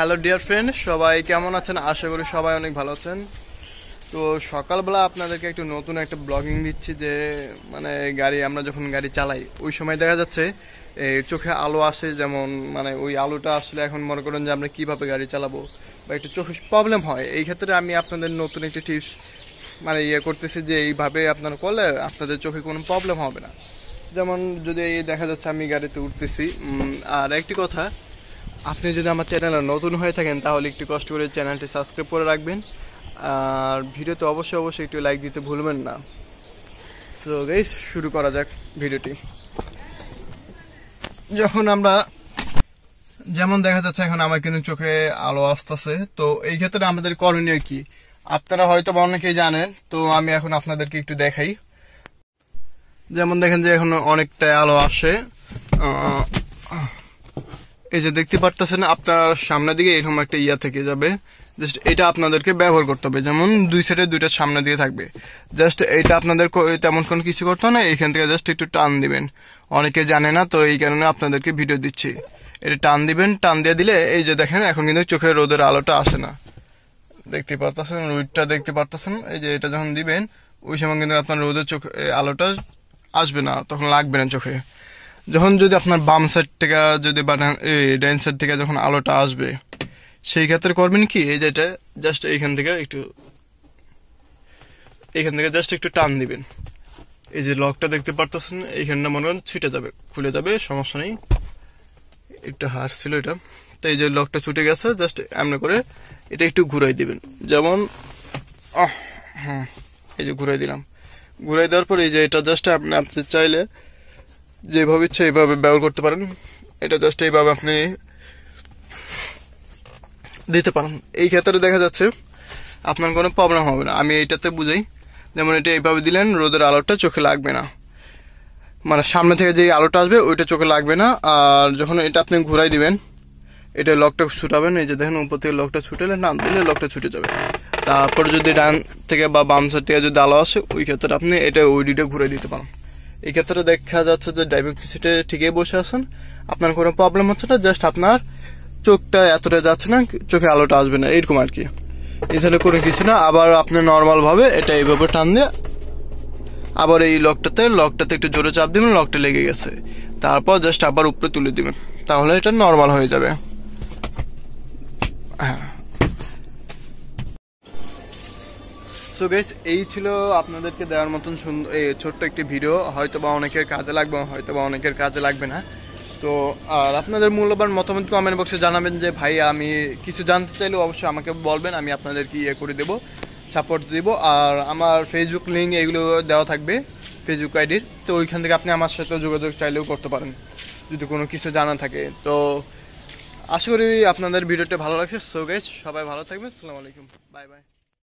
hello dear friend সবাই কেমন আছেন আশা করি সবাই অনেক ভালো আছেন তো সকালবেলা আপনাদেরকে একটু নতুন একটা ব্লগিং দিচ্ছি যে মানে গাড়ি আমরা যখন গাড়ি চালাই ওই সময় দেখা যাচ্ছে চোখে আলো আসে যেমন মানে ওই আলোটা আসলে এখন মনে করেন যে আমরা কীভাবে গাড়ি চালাবো বা একটু চোখে প্রবলেম হয় এই ক্ষেত্রে আমি আপনাদের নতুন একটি টিপস মানে ইয়ে করতেছি যে এইভাবে আপনারা করলে আপনাদের চোখে কোনো প্রবলেম হবে না যেমন যদি দেখা যাচ্ছে আমি গাড়িতে উঠতেছি আর একটি কথা আপনি যদি আমার চ্যানেলে নতুন হয়ে থাকেন তাহলে একটু কষ্ট করে চ্যানেলটি সাবস্ক্রাইব করে রাখবেন আর ভিডিওতে অবশ্যই অবশ্যই একটু লাইক দিতে ভুলবেন না সো গেই শুরু করা যাক ভিডিওটি যখন আমরা যেমন দেখা যাচ্ছে এখন আমার কিন্তু চোখে আলো আসতেছে তো এই ক্ষেত্রে আমাদের করণীয় কি আপনারা হয়তো বা অনেকেই জানেন তো আমি এখন আপনাদেরকে একটু দেখাই যেমন দেখেন যে এখন অনেকটাই আলো আসে এই যে দেখতে পারতেছেন আপনার সামনের দিকে এরকম একটা ইয়া থেকে যাবে জাস্ট এটা আপনাদেরকে ব্যবহার করতে হবে যেমন দুই সাইডে দুইটা সামনে দিয়ে থাকবে জাস্ট এটা আপনাদের তেমন কোনো কিছু করতে না এইখান থেকে জাস্ট একটু টান দিবেন অনেকে জানে না তো এই কারণে আপনাদেরকে ভিডিও দিচ্ছি এটা টান দিবেন টান দিয়ে দিলে এই যে দেখেন এখন কিন্তু চোখের রোদের আলোটা আসে না দেখতে পারতেছেন রুইটটা দেখতে পারতেছেন এই যে এটা যখন দিবেন ওই সময় কিন্তু আপনার রোদের চোখ আলোটা আসবে না তখন লাগবে না চোখে যখন যদি আপনার বাম সাইড থেকে যদি বা ডাইন সাইড থেকে যখন আলোটা আসবে সেই ক্ষেত্রে করবেন কি এই যে এটা জাস্ট এইখান থেকে একটু এইখান থেকে জাস্ট একটু টান দিবেন এই যে লকটা দেখতে পারতেছেন এইখানটা মনে হয় ছুটে যাবে খুলে যাবে সমস্যা নেই একটু হার ছিল এটা তো এই যে লকটা ছুটে গেছে জাস্ট এমনি করে এটা একটু ঘুরাই দিবেন যেমন হ্যাঁ এই যে ঘুরাই দিলাম ঘুরাই দেওয়ার পর এই যে এটা জাস্ট আপনি আপনি চাইলে যেভাবে ইচ্ছে এইভাবে ব্যবহার করতে পারেন এটা জাস্ট এইভাবে আপনি দিতে পারেন এই ক্ষেত্রে দেখা যাচ্ছে আপনার কোনো প্রবলেম হবে না আমি এইটাতে বুঝাই যেমন এটা এইভাবে দিলেন রোদের আলোটা চোখে লাগবে না মানে সামনে থেকে যে আলোটা আসবে ওইটা চোখে লাগবে না আর যখন এটা আপনি ঘুরাই দিবেন এটা লকটা ছুটাবেন এই যে দেখেন উপর থেকে লকটা ছুটেলে নাম দিলে লকটা ছুটে যাবে তারপর যদি ডান থেকে বা বাম সাইড থেকে যদি আলো আসে ওই ক্ষেত্রে আপনি এটা ওই ডিটা ঘুরে দিতে পারেন এক্ষেত্রে দেখা যাচ্ছে যে ড্রাইভিং সিটে ঠিকই বসে আছেন আপনার কোনো প্রবলেম হচ্ছে না জাস্ট আপনার চোখটা এতটা যাচ্ছে না চোখে আলোটা আসবে না এরকম আর কি এছাড়া কোনো কিছু না আবার আপনি নর্মালভাবে এটা এইভাবে টান দিয়ে আবার এই লকটাতে লকটাতে একটু জোরে চাপ দিবেন লকটা লেগে গেছে তারপর জাস্ট আবার উপরে তুলে দিবেন তাহলে এটা নর্মাল হয়ে যাবে সো গেস এই ছিল আপনাদেরকে দেওয়ার মতন সুন্দর এই ছোট্ট একটি ভিডিও হয়তো বা অনেকের কাজে লাগবে হয়তো বা অনেকের কাজে লাগবে না তো আর আপনাদের মূল্যবান মতামত কমেন্ট বক্সে জানাবেন যে ভাই আমি কিছু জানতে চাইলে অবশ্যই আমাকে বলবেন আমি আপনাদেরকে ইয়ে করে দেবো সাপোর্ট দিব আর আমার ফেসবুক লিঙ্ক এগুলো দেওয়া থাকবে ফেসবুক আইডির তো ওইখান থেকে আপনি আমার সাথে যোগাযোগ চাইলেও করতে পারেন যদি কোনো কিছু জানা থাকে তো আশা করি আপনাদের ভিডিওটা ভালো লাগছে সো গেস সবাই ভালো থাকবেন আসসালামু আলাইকুম বাই বাই